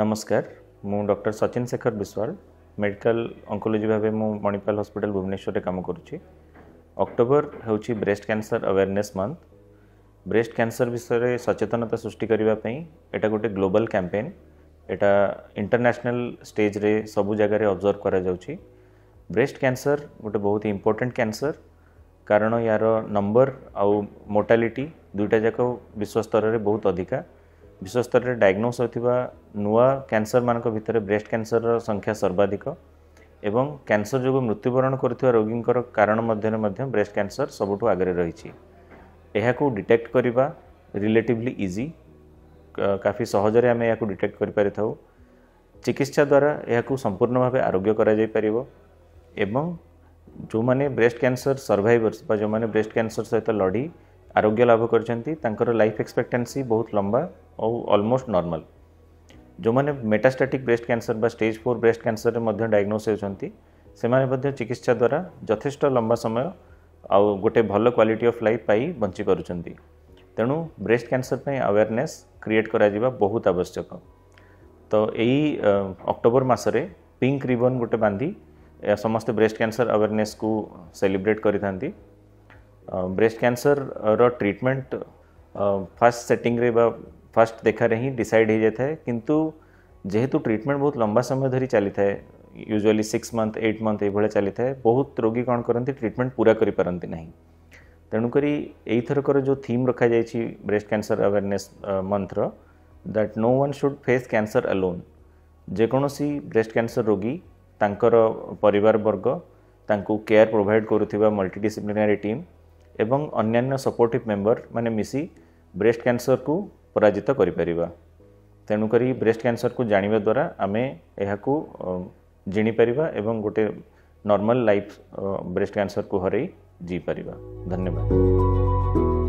ନମସ୍କାର ମୁଁ doctor Sachin Shekhar Biswal medical oncology ଭାବେ ମୁଁ ମଣିପାଲ ହସ୍ପିଟାଲ ଭୁବନେଶ୍ୱରରେ କାମ କରୁଛି ଅକ୍ଟୋବର ହେଉଛି breast cancer awareness month breast cancer ବିଷୟରେ ସଚେତନତା ସୃଷ୍ଟି କରିବା ପାଇଁ ଏଇଟା ଗୋଟେ ଗ୍ଲୋବାଲ୍ କ୍ୟାମ୍ପେନ୍ ଏଇଟା ଇଣ୍ଟରନ୍ୟାସନାଲ ଷ୍ଟେଜ୍ରେ ସବୁ ଜାଗାରେ ଅବଜର୍ଭ କରାଯାଉଛି ବ୍ରେଷ୍ଟ କ୍ୟାନ୍ସର ଗୋଟେ ବହୁତ ଇମ୍ପୋର୍ଟାଣ୍ଟ କ୍ୟାନ୍ସର କାରଣ ୟାର ନମ୍ବର ଆଉ ମୋର୍ଟାଲିଟି ଦୁଇଟା ଯାକ ବିଶ୍ୱ ସ୍ତରରେ ବହୁତ ଅଧିକା ବିଶ୍ୱ ସ୍ତରରେ ଡାଇଗ୍ନୋସ୍ ହେଉଥିବା ନୂଆ କ୍ୟାନ୍ସରମାନଙ୍କ ଭିତରେ ବ୍ରେଷ୍ଟ କ୍ୟାନ୍ସରର ସଂଖ୍ୟା ସର୍ବାଧିକ ଏବଂ କ୍ୟାନ୍ସର ଯୋଗୁଁ ମୃତ୍ୟୁବରଣ କରୁଥିବା ରୋଗୀଙ୍କର କାରଣ ମଧ୍ୟରେ ମଧ୍ୟ ବ୍ରେଷ୍ଟ କ୍ୟାନ୍ସର ସବୁଠୁ ଆଗରେ ରହିଛି ଏହାକୁ ଡିଟେକ୍ଟ କରିବା ରିଲେଟିଭଲି ଇଜି କାଫି ସହଜରେ ଆମେ ଏହାକୁ ଡିଟେକ୍ଟ କରିପାରିଥାଉ ଚିକିତ୍ସା ଦ୍ୱାରା ଏହାକୁ ସମ୍ପୂର୍ଣ୍ଣ ଭାବେ ଆରୋଗ୍ୟ କରାଯାଇପାରିବ ଏବଂ ଯେଉଁମାନେ ବ୍ରେଷ୍ଟ କ୍ୟାନ୍ସର ସର୍ଭାଇଭର୍ସ ବା ଯେଉଁମାନେ ବ୍ରେଷ୍ଟ କ୍ୟାନ୍ସର ସହିତ ଲଢ଼ି ଆରୋଗ୍ୟ ଲାଭ କରିଛନ୍ତି ତାଙ୍କର ଲାଇଫ୍ ଏକ୍ସପେକ୍ଟାନ୍ସି ବହୁତ ଲମ୍ବା ଆଉ ଅଲମୋଷ୍ଟ ନର୍ମାଲ୍ ଯେଉଁମାନେ ମେଟାଷ୍ଟାଟିକ୍ ବ୍ରେଷ୍ଟ କ୍ୟାନ୍ସର ବା ଷ୍ଟେଜ୍ ଫୋର୍ ବ୍ରେଷ୍ଟ କ୍ୟାନ୍ସରରେ ମଧ୍ୟ ଡାଇଗ୍ନୋସ୍ ହେଉଛନ୍ତି ସେମାନେ ମଧ୍ୟ ଚିକିତ୍ସା ଦ୍ୱାରା ଯଥେଷ୍ଟ ଲମ୍ବା ସମୟ ଆଉ ଗୋଟେ ଭଲ କ୍ୱାଲିଟି ଅଫ୍ ଲାଇଫ୍ ପାଇ ବଞ୍ଚି ପାରୁଛନ୍ତି ତେଣୁ ବ୍ରେଷ୍ଟ କ୍ୟାନ୍ସର ପାଇଁ ଆୱେର୍ନେସ୍ କ୍ରିଏଟ୍ କରାଯିବା ବହୁତ ଆବଶ୍ୟକ ତ ଏଇ ଅକ୍ଟୋବର ମାସରେ ପିଙ୍କ ରିବନ୍ ଗୋଟେ ବାନ୍ଧି ସମସ୍ତେ ବ୍ରେଷ୍ଟ କ୍ୟାନ୍ସର ଆୱେର୍ନେସ୍କୁ ସେଲିବ୍ରେଟ୍ କରିଥାନ୍ତି ବ୍ରେଷ୍ଟ କ୍ୟାନ୍ସରର ଟ୍ରିଟମେଣ୍ଟ ଫାର୍ଷ୍ଟ ସେଟିଂରେ ବା ફર્સ્ટ દેખા રહી ડિસાઇડ ହେଇଯାଇଥାଏ କିନ୍ତୁ ଯେହେତୁ ଟ୍ରିଟମେଣ୍ଟ ବହୁତ ଲମ୍ବା ସମୟ ଧରି ଚାଲିଥାଏ usually six month eight month ଏଇଭଳିଆ ଚାଲିଥାଏ ବହୁତ ରୋଗୀ କ'ଣ କରନ୍ତି ଟ୍ରିଟମେଣ୍ଟ ପୂରା କରିପାରନ୍ତି ନାହିଁ ତେଣୁକରି ଏଇଥରକର ଯେଉଁ ଥିମ୍ ରଖାଯାଇଛି ବ୍ରେଷ୍ଟ କ୍ୟାନ୍ସର ଆୱେରନେସ୍ ମନ୍ଥର that no one should face cancer alone ଯେକୌଣସି ବ୍ରେଷ୍ଟ କ୍ୟାନ୍ସର ରୋଗୀ ତାଙ୍କର ପରିବାରବର୍ଗ ତାଙ୍କୁ କେୟାର ପ୍ରୋଭାଇଡ଼ କରୁଥିବା ମଲ୍ଟିଡିସିପ୍ଲିନାରୀ ଟିମ୍ ଏବଂ ଅନ୍ୟାନ୍ୟ ସପୋର୍ଟିଭ୍ ମେମ୍ବର ମାନେ ମିଶି ବ୍ରେଷ୍ଟ କ୍ୟାନ୍ସରକୁ ପରାଜିତ କରିପାରିବା ତେଣୁକରି ବ୍ରେଷ୍ଟ କ୍ୟାନ୍ସରକୁ ଜାଣିବା ଦ୍ୱାରା ଆମେ ଏହାକୁ ଜିଣିପାରିବା ଏବଂ ଗୋଟେ ନର୍ମାଲ୍ ଲାଇଫ୍ ବ୍ରେଷ୍ଟ କ୍ୟାନ୍ସରକୁ ହରେଇ ଜିଇପାରିବା ଧନ୍ୟବାଦ